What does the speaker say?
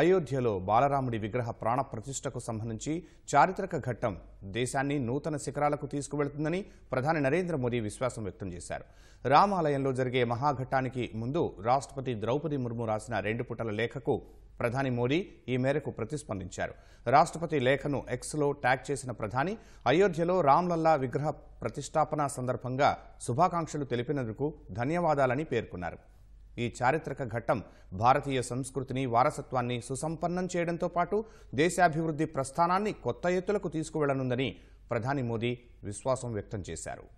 అయోధ్యలో బాలరాముడి విగ్రహ ప్రాణ ప్రతిష్టకు సంబంధించి చారిత్రక ఘట్టం దేశాన్ని నూతన శిఖరాలకు తీసుకువెళుతుందని ప్రధాని నరేంద్ర మోదీ విశ్వాసం వ్యక్తం చేశారు రామాలయంలో జరిగే మహాఘట్టానికి ముందు రాష్ట్రపతి ద్రౌపది ముర్ము రాసిన రెండు పుటల లేఖకు ప్రధాని మోదీ ఈ మేరకు ప్రతిస్పందించారు రాష్ట్రపతి లేఖను ఎక్స్లో ట్యాగ్ చేసిన ప్రధాని అయోధ్యలో రామ్లల్లా విగ్రహ ప్రతిష్టాపన సందర్భంగా శుభాకాంక్షలు తెలిపినందుకు ధన్యవాదాలని పేర్కొన్నారు ఈ చారిత్రక ఘట్టం భారతీయ సంస్కృతిని వారసత్వాన్ని సుసంపన్నం చేయడంతో పాటు దేశాభివృద్ధి ప్రస్థానాన్ని కొత్త ఎత్తులకు తీసుకువెళ్లనుందని ప్రధాని మోదీ విశ్వాసం వ్యక్తం చేశారు